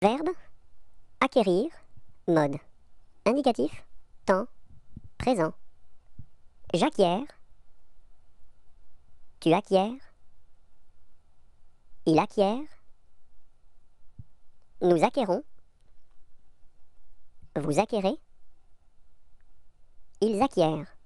Verbe acquérir, mode. Indicatif temps, présent. J'acquiers. Tu acquiers. Il acquiert. Nous acquérons. Vous acquérez. Ils acquièrent.